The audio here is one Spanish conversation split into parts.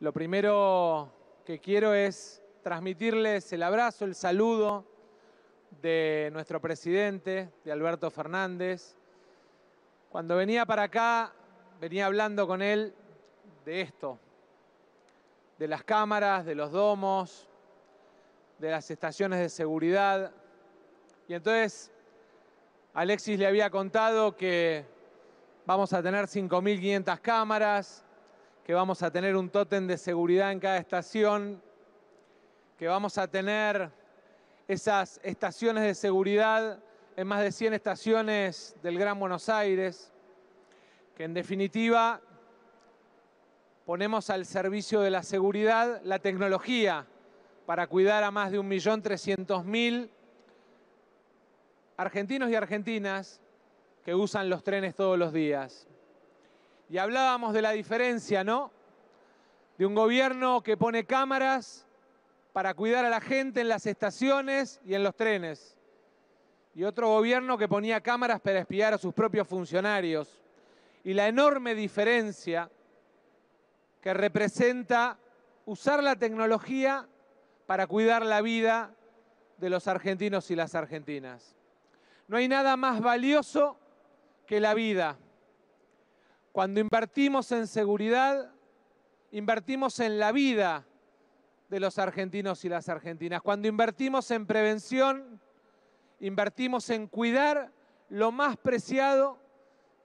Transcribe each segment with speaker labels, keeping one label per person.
Speaker 1: Lo primero que quiero es transmitirles el abrazo, el saludo de nuestro presidente, de Alberto Fernández. Cuando venía para acá, venía hablando con él de esto, de las cámaras, de los domos, de las estaciones de seguridad. Y entonces Alexis le había contado que vamos a tener 5.500 cámaras, que vamos a tener un tótem de seguridad en cada estación, que vamos a tener esas estaciones de seguridad en más de 100 estaciones del Gran Buenos Aires, que en definitiva ponemos al servicio de la seguridad la tecnología para cuidar a más de 1.300.000 argentinos y argentinas que usan los trenes todos los días. Y hablábamos de la diferencia, ¿no? De un gobierno que pone cámaras para cuidar a la gente en las estaciones y en los trenes. Y otro gobierno que ponía cámaras para espiar a sus propios funcionarios. Y la enorme diferencia que representa usar la tecnología para cuidar la vida de los argentinos y las argentinas. No hay nada más valioso que la vida. Cuando invertimos en seguridad, invertimos en la vida de los argentinos y las argentinas. Cuando invertimos en prevención, invertimos en cuidar lo más preciado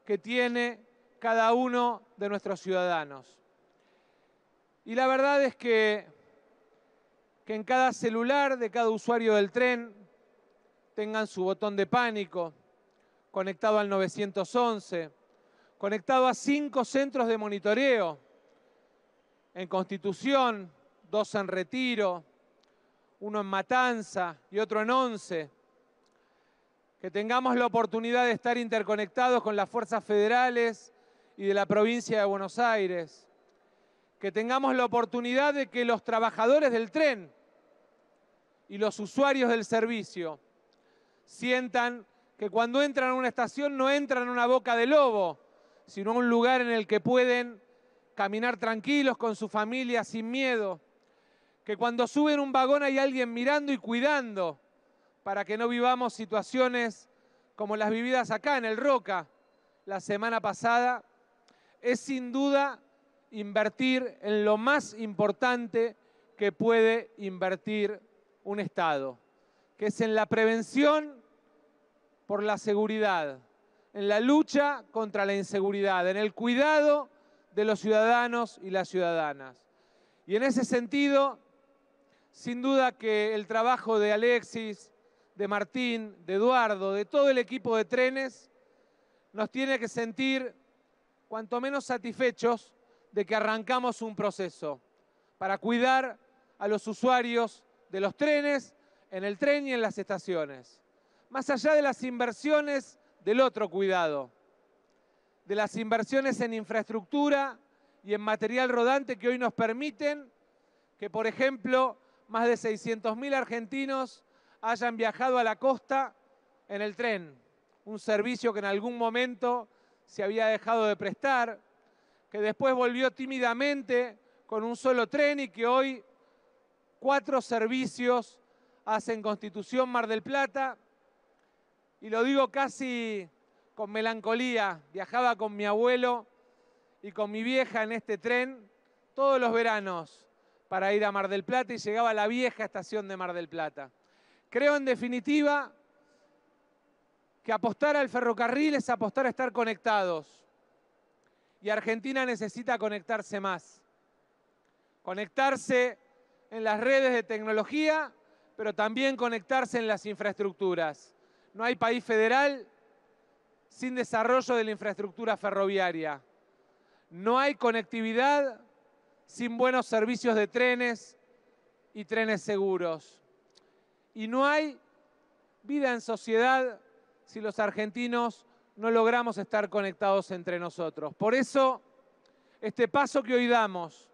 Speaker 1: que tiene cada uno de nuestros ciudadanos. Y la verdad es que, que en cada celular de cada usuario del tren tengan su botón de pánico conectado al 911 conectado a cinco centros de monitoreo, en Constitución, dos en Retiro, uno en Matanza y otro en Once, que tengamos la oportunidad de estar interconectados con las fuerzas federales y de la provincia de Buenos Aires, que tengamos la oportunidad de que los trabajadores del tren y los usuarios del servicio sientan que cuando entran a una estación no entran a una boca de lobo, sino un lugar en el que pueden caminar tranquilos con su familia sin miedo, que cuando suben un vagón hay alguien mirando y cuidando para que no vivamos situaciones como las vividas acá en el Roca la semana pasada, es sin duda invertir en lo más importante que puede invertir un Estado, que es en la prevención por la seguridad en la lucha contra la inseguridad, en el cuidado de los ciudadanos y las ciudadanas. Y en ese sentido, sin duda que el trabajo de Alexis, de Martín, de Eduardo, de todo el equipo de trenes, nos tiene que sentir cuanto menos satisfechos de que arrancamos un proceso para cuidar a los usuarios de los trenes, en el tren y en las estaciones. Más allá de las inversiones del otro cuidado, de las inversiones en infraestructura y en material rodante que hoy nos permiten que, por ejemplo, más de 600.000 argentinos hayan viajado a la costa en el tren, un servicio que en algún momento se había dejado de prestar, que después volvió tímidamente con un solo tren y que hoy cuatro servicios hacen Constitución Mar del Plata y lo digo casi con melancolía, viajaba con mi abuelo y con mi vieja en este tren todos los veranos para ir a Mar del Plata y llegaba a la vieja estación de Mar del Plata. Creo en definitiva que apostar al ferrocarril es apostar a estar conectados. Y Argentina necesita conectarse más. Conectarse en las redes de tecnología, pero también conectarse en las infraestructuras. No hay país federal sin desarrollo de la infraestructura ferroviaria. No hay conectividad sin buenos servicios de trenes y trenes seguros. Y no hay vida en sociedad si los argentinos no logramos estar conectados entre nosotros. Por eso, este paso que hoy damos,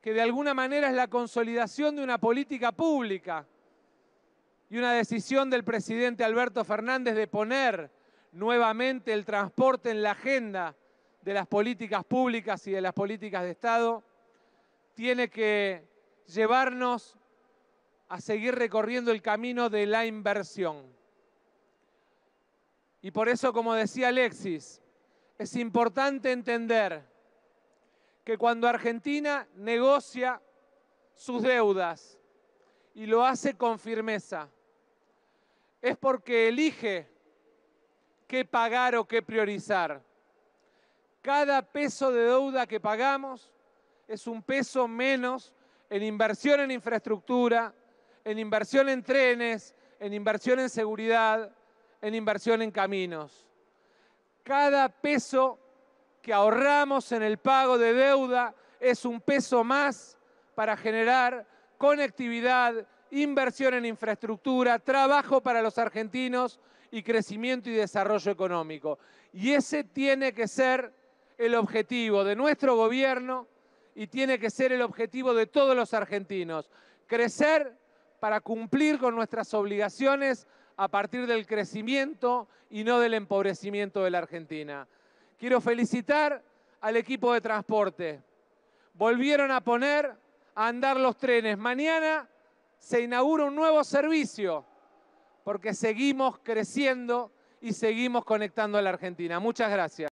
Speaker 1: que de alguna manera es la consolidación de una política pública y una decisión del presidente Alberto Fernández de poner nuevamente el transporte en la agenda de las políticas públicas y de las políticas de Estado, tiene que llevarnos a seguir recorriendo el camino de la inversión. Y por eso, como decía Alexis, es importante entender que cuando Argentina negocia sus deudas y lo hace con firmeza, es porque elige qué pagar o qué priorizar. Cada peso de deuda que pagamos es un peso menos en inversión en infraestructura, en inversión en trenes, en inversión en seguridad, en inversión en caminos. Cada peso que ahorramos en el pago de deuda es un peso más para generar conectividad, inversión en infraestructura, trabajo para los argentinos y crecimiento y desarrollo económico. Y ese tiene que ser el objetivo de nuestro gobierno y tiene que ser el objetivo de todos los argentinos. Crecer para cumplir con nuestras obligaciones a partir del crecimiento y no del empobrecimiento de la Argentina. Quiero felicitar al equipo de transporte. Volvieron a poner a andar los trenes. Mañana se inaugura un nuevo servicio, porque seguimos creciendo y seguimos conectando a la Argentina. Muchas gracias.